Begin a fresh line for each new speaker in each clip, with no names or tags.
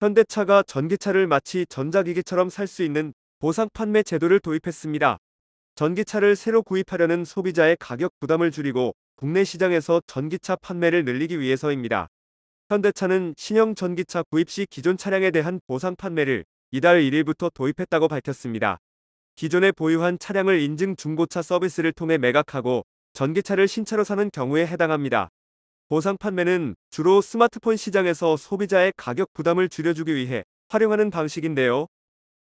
현대차가 전기차를 마치 전자기기처럼 살 수 있는 보상 판매 제도를 도입했습니다. 전기차를 새로 구입하려는 소비자의 가격 부담을 줄이고 국내 시장에서 전기차 판매를 늘리기 위해서입니다. 현대차는 신형 전기차 구입 시 기존 차량에 대한 보상 판매를 이달 1일부터 도입했다고 밝혔습니다. 기존에 보유한 차량을 인증 중고차 서비스를 통해 매각하고 전기차를 신차로 사는 경우에 해당합니다. 보상 판매는 주로 스마트폰 시장에서 소비자의 가격 부담을 줄여주기 위해 활용하는 방식인데요.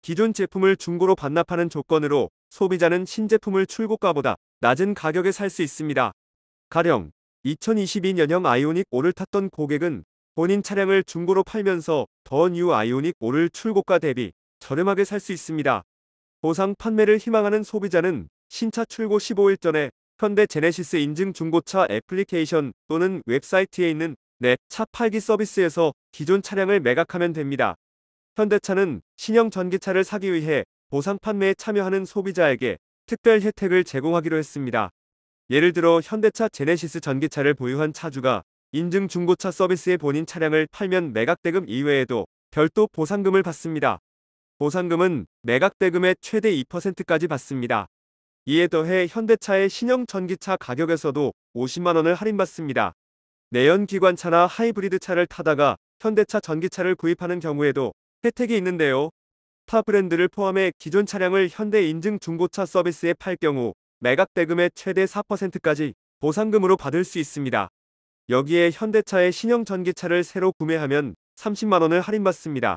기존 제품을 중고로 반납하는 조건으로 소비자는 신제품을 출고가보다 낮은 가격에 살 수 있습니다. 가령 2022년형 아이오닉 5를 탔던 고객은 본인 차량을 중고로 팔면서 더 뉴 아이오닉 5를 출고가 대비 저렴하게 살 수 있습니다. 보상 판매를 희망하는 소비자는 신차 출고 15일 전에 현대 제네시스 인증 중고차 애플리케이션 또는 웹사이트에 있는 내 차 팔기 서비스에서 기존 차량을 매각하면 됩니다. 현대차는 신형 전기차를 사기 위해 보상 판매에 참여하는 소비자에게 특별 혜택을 제공하기로 했습니다. 예를 들어 현대차 제네시스 전기차를 보유한 차주가 인증 중고차 서비스에 본인 차량을 팔면 매각대금 이외에도 별도 보상금을 받습니다. 보상금은 매각대금의 최대 2%까지 받습니다. 이에 더해 현대차의 신형 전기차 가격에서도 50만원을 할인받습니다. 내연 기관차나 하이브리드 차를 타다가 현대차 전기차를 구입하는 경우에도 혜택이 있는데요. 타 브랜드를 포함해 기존 차량을 현대 인증 중고차 서비스에 팔 경우 매각 대금의 최대 4%까지 보상금으로 받을 수 있습니다. 여기에 현대차의 신형 전기차를 새로 구매하면 30만원을 할인받습니다.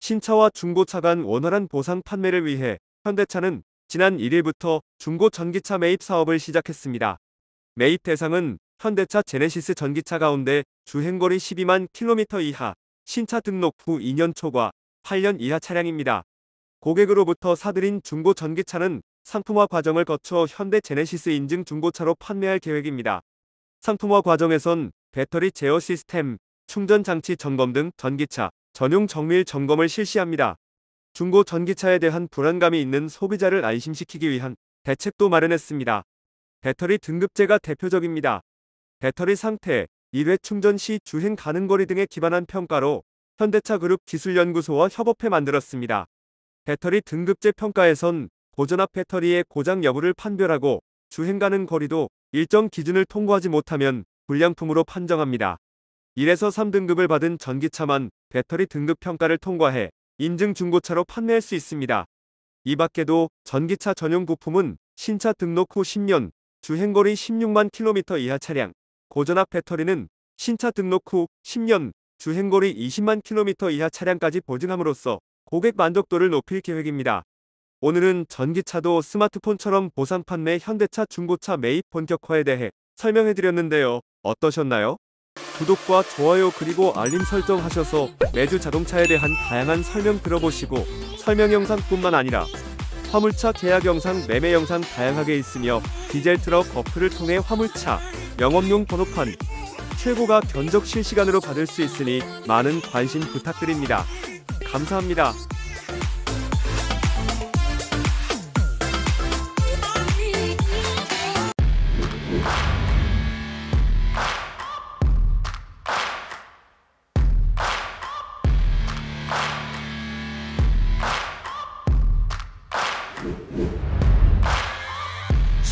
신차와 중고차 간 원활한 보상 판매를 위해 현대차는 지난 1일부터 중고 전기차 매입 사업을 시작했습니다. 매입 대상은 현대차 제네시스 전기차 가운데 주행거리 12만 킬로미터 이하, 신차 등록 후 2년 초과 8년 이하 차량입니다. 고객으로부터 사들인 중고 전기차는 상품화 과정을 거쳐 현대 제네시스 인증 중고차로 판매할 계획입니다. 상품화 과정에선 배터리 제어 시스템, 충전 장치 점검 등 전기차 전용 정밀 점검을 실시합니다. 중고 전기차에 대한 불안감이 있는 소비자를 안심시키기 위한 대책도 마련했습니다. 배터리 등급제가 대표적입니다. 배터리 상태, 1회 충전 시 주행 가능 거리 등에 기반한 평가로 현대차 그룹 기술연구소와 협업해 만들었습니다. 배터리 등급제 평가에선 고전압 배터리의 고장 여부를 판별하고 주행 가능 거리도 일정 기준을 통과하지 못하면 불량품으로 판정합니다. 1에서 3등급을 받은 전기차만 배터리 등급 평가를 통과해 인증 중고차로 판매할 수 있습니다. 이 밖에도 전기차 전용 부품은 신차 등록 후 10년, 주행거리 16만 킬로미터 이하 차량, 고전압 배터리는 신차 등록 후 10년, 주행거리 20만 킬로미터 이하 차량까지 보증함으로써 고객 만족도를 높일 계획입니다. 오늘은 전기차도 스마트폰처럼 보상 판매 현대차 중고차 매입 본격화에 대해 설명해드렸는데요. 어떠셨나요? 구독과 좋아요 그리고 알림 설정 하셔서 매주 자동차에 대한 다양한 설명 들어보시고 설명 영상뿐만 아니라 화물차 계약 영상, 매매 영상 다양하게 있으며 디젤 트럭 어플을 통해 화물차, 영업용 번호판, 최고가 견적 실시간으로 받을 수 있으니 많은 관심 부탁드립니다. 감사합니다.